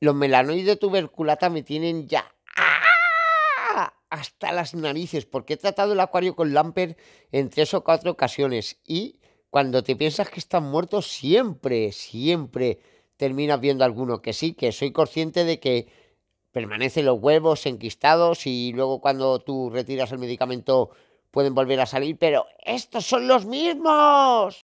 Los melanoides tuberculata me tienen ya ¡ah! hasta las narices, porque he tratado el acuario con Lamper en tres o cuatro ocasiones y cuando te piensas que están muertos, siempre, siempre terminas viendo alguno que sí, que soy consciente de que permanecen los huevos enquistados y luego cuando tú retiras el medicamento pueden volver a salir, pero estos son los mismos.